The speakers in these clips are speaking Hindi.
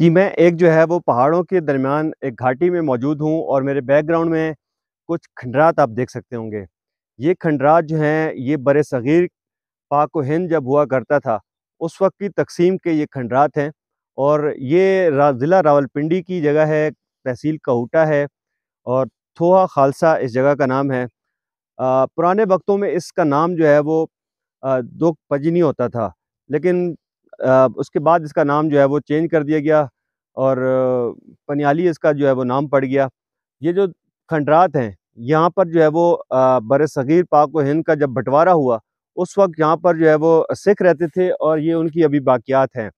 जी मैं एक जो है वो पहाड़ों के दरमियान एक घाटी में मौजूद हूँ और मेरे बैकग्राउंड में कुछ खंडरात आप देख सकते होंगे ये खंडरात जो हैं ये बर सग़ीर पाक हिंद जब हुआ करता था उस वक्त की तकसीम के ये खंडरात हैं और ये रा, ज़िला रावलपिंडी की जगह है तहसील कहूटा है और थोहा खालसा इस जगह का नाम है आ, पुराने वक्तों में इसका नाम जो है वो दो पजनी होता था लेकिन उसके बाद इसका नाम जो है वो चेंज कर दिया गया और पनियाली इसका जो है वो नाम पड़ गया ये जो खंडरात हैं यहाँ पर जो है वो बर सग़ीर पाक व हिंद का जब बंटवारा हुआ उस वक्त यहाँ पर जो है वो सिख रहते थे और ये उनकी अभी बाक़ियात हैं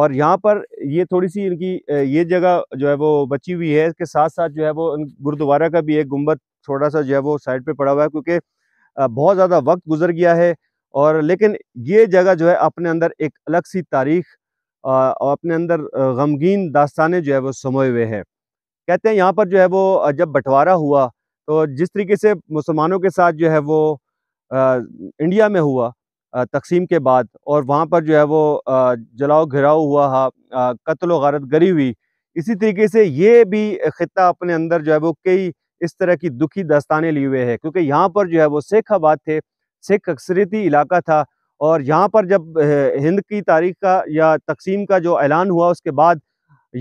और यहाँ पर ये थोड़ी सी इनकी ये जगह जो है वो बची हुई है इसके साथ साथ जो है वो गुरुद्वारा का भी एक गुम्बद थोड़ा सा जो है वो साइड पे पड़ा हुआ है क्योंकि बहुत ज़्यादा वक्त गुजर गया है और लेकिन ये जगह जो है अपने अंदर एक अलग सी तारीख और अपने अंदर गमगीन दास्तानें जो है वो समोए हुए हैं कहते हैं यहाँ पर जो है वो जब बंटवारा हुआ तो जिस तरीके से मुसलमानों के साथ जो है वो आ, इंडिया में हुआ तकसीम के बाद और वहाँ पर जो है वो जलाओ घिराव हुआ हा कत्ल वारत गरी हुई इसी तरीके से ये भी ख़त्ता अपने अंदर जो है वो कई इस तरह की दुखी दस्ताने लिए हुए हैं क्योंकि यहाँ पर जो है वो शेख आबाद थे सिख अक्सरती इलाका था और यहाँ पर जब हिंद की तारीख का या तकसीम का जो ऐलान हुआ उसके बाद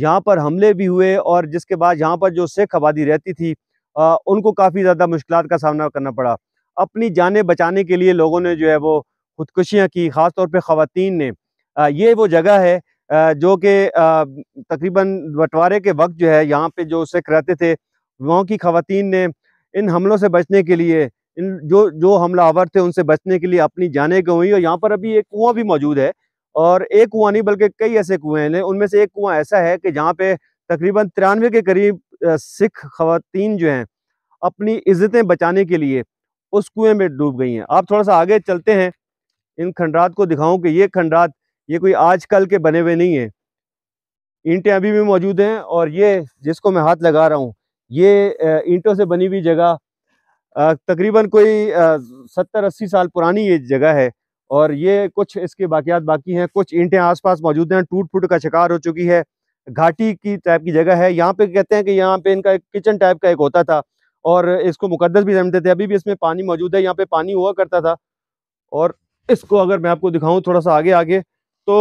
यहाँ पर हमले भी हुए और जिसके बाद यहाँ पर जो सिख आबादी रहती थी आ, उनको काफ़ी ज़्यादा मुश्किल का सामना करना पड़ा अपनी जानें बचाने के लिए लोगों ने जो है वो खुदकुशियाँ की ख़ास तौर पर ख़वान ने आ, ये वो जगह है आ, जो कि तकरीबन बंटवारे के वक्त जो है यहाँ पे जो सिख रहते थे वहाँ की खातन ने इन हमलों से बचने के लिए इन जो जो हमलावर थे उनसे बचने के लिए अपनी जानें हुई और यहाँ पर अभी एक कुआं भी मौजूद है और एक कुआं नहीं बल्कि कई ऐसे कुएं हैं उनमें से एक कुआं ऐसा है कि जहाँ पे तकरीबन तिरानवे के करीब सिख खातन जो हैं अपनी इज्जतें बचाने के लिए उस कुएं में डूब गई हैं आप थोड़ा सा आगे चलते हैं इन खंडरात को दिखाऊँ कि ये खंडरात ये कोई आजकल के बने हुए नहीं हैं ईंटें अभी भी मौजूद हैं और ये जिसको मैं हाथ लगा रहा हूँ ये ईंटों से बनी हुई जगह तकरीबन कोई सत्तर अस्सी साल पुरानी ये जगह है और ये कुछ इसके बाकियात बाकी हैं कुछ ईंटें आसपास मौजूद हैं टूट फूट का शिकार हो चुकी है घाटी की टाइप की जगह है यहाँ पे कहते हैं कि यहाँ पे इनका एक किचन टाइप का एक होता था और इसको मुकदस भी समझते थे अभी भी इसमें पानी मौजूद है यहाँ पे पानी हुआ करता था और इसको अगर मैं आपको दिखाऊँ थोड़ा सा आगे आगे तो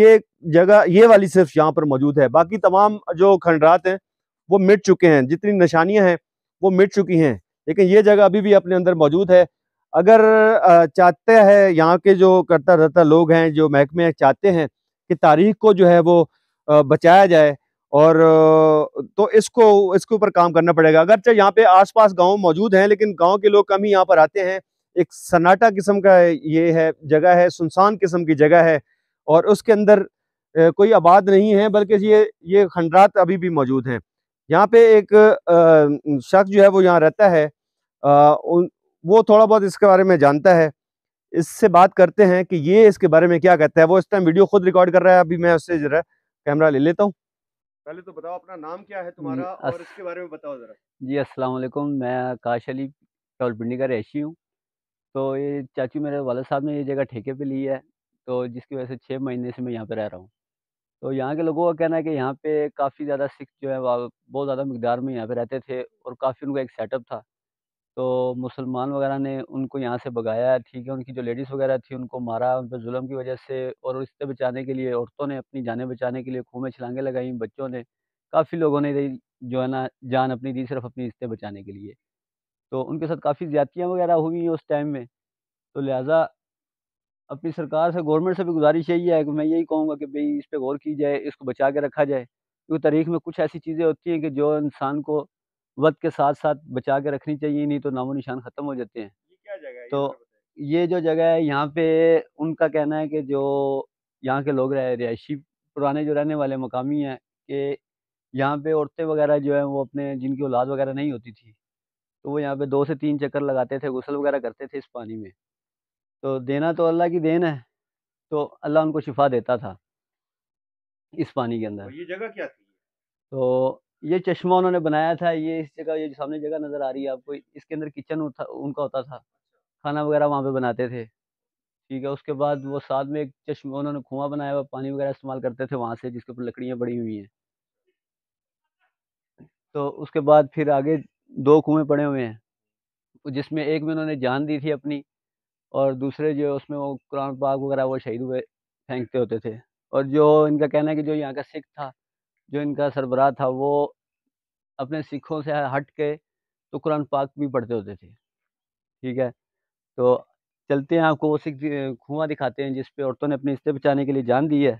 ये जगह ये वाली सिर्फ यहाँ पर मौजूद है बाकी तमाम जो खंडरात हैं वो मिट चुके हैं जितनी निशानियाँ हैं वो मिट चुकी हैं लेकिन ये जगह अभी भी अपने अंदर मौजूद है अगर चाहते हैं यहाँ के जो करता रहता लोग हैं जो महकमे चाहते हैं कि तारीख को जो है वो बचाया जाए और तो इसको इसके ऊपर काम करना पड़ेगा अगर अगरचे यहाँ पे आसपास गांव मौजूद हैं लेकिन गांव के लोग कम ही यहाँ पर आते हैं एक सन्नाटा किस्म का ये है जगह है सुनसान किस्म की जगह है और उसके अंदर कोई आबाद नहीं है बल्कि ये ये खंडरात अभी भी मौजूद हैं यहाँ पे एक शख्स जो है वो यहाँ रहता है वो थोड़ा बहुत इसके बारे में जानता है इससे बात करते हैं कि ये इसके बारे में क्या कहता है वो इस टाइम वीडियो खुद रिकॉर्ड कर रहा है अभी मैं उससे जरा कैमरा ले लेता हूँ पहले तो बताओ अपना नाम क्या है तुम्हारा और इसके बारे में बताओ ज़रा जी अस्सलाम वालेकुम मैं आकाश अली टोलपिंडी का रहशी हूँ तो ये चाची मेरे वाले साहब ने ये जगह ठेके पे ली है तो जिसकी वजह से छः महीने से मैं यहाँ पे रह रहा हूँ तो यहाँ के लोगों का कहना है कि यहाँ पे काफ़ी ज़्यादा सिख जो है बहुत ज़्यादा मकदार में यहाँ पे रहते थे और काफ़ी उनका एक सेटअप था तो मुसलमान वगैरह ने उनको यहाँ से भगाया ठीक है उनकी जो लेडीज़ वगैरह थी उनको मारा उन पर म की वजह से और इससे बचाने के लिए औरतों ने अपनी जानें बचाने के लिए खूह में छलांगे लगाई बच्चों ने काफ़ी लोगों ने जो है ना जान अपनी दी सिर्फ अपनी इससे बचाने के लिए तो उनके साथ काफ़ी ज्यादतियाँ वगैरह हुई उस टाइम में तो लिहाजा अपनी सरकार से गवर्नमेंट से भी गुजारिश यही है कि मैं यही कहूँगा कि भाई इस पर गौर की जाए इसको बचा के रखा जाए क्योंकि तारीख में कुछ ऐसी चीज़ें होती हैं कि जो इंसान को वक्त के साथ साथ बचा के रखनी चाहिए नहीं तो नामो निशान ख़त्म हो जाते हैं ये क्या जगह है तो ये जो जगह है यहाँ पे उनका कहना है कि जो यहाँ के लोग रहे रिहायशी पुराने जो रहने वाले मकामी हैं कि यहाँ पे औरतें वगैरह जो हैं वो अपने जिनकी औलाद वगैरह नहीं होती थी तो वो यहाँ पे दो से तीन चक्कर लगाते थे गसल वगैरह करते थे इस पानी में तो देना तो अल्लाह की देन है तो अल्लाह उनको शिफा देता था इस पानी के अंदर ये जगह क्या थी तो ये चश्मा उन्होंने बनाया था ये इस जगह ये सामने जगह नज़र आ रही है आपको इसके अंदर किचन उनका होता था खाना वगैरह वहाँ पे बनाते थे ठीक है उसके बाद वो साथ में एक चश्मा उन्होंने कुआं बनाया हुआ पानी वगैरह इस्तेमाल करते थे वहाँ से जिसके ऊपर लकड़ियाँ पड़ी हुई हैं तो उसके बाद फिर आगे दो कुएँ पड़े हुए हैं जिसमें एक में उन्होंने जान दी थी अपनी और दूसरे जो उसमें वो कुरान पाक वगैरह वो शहीद हुए फेंकते होते थे और जो इनका कहना है कि जो यहाँ का सिख था जो इनका सरबराह था वो अपने सिखों से हट के तो कुरान पाक भी पढ़ते होते थे ठीक है तो चलते हैं आपको वो सिख कुआँ दिखाते हैं जिस पे औरतों ने अपने इस्ते बचाने के लिए जान दी है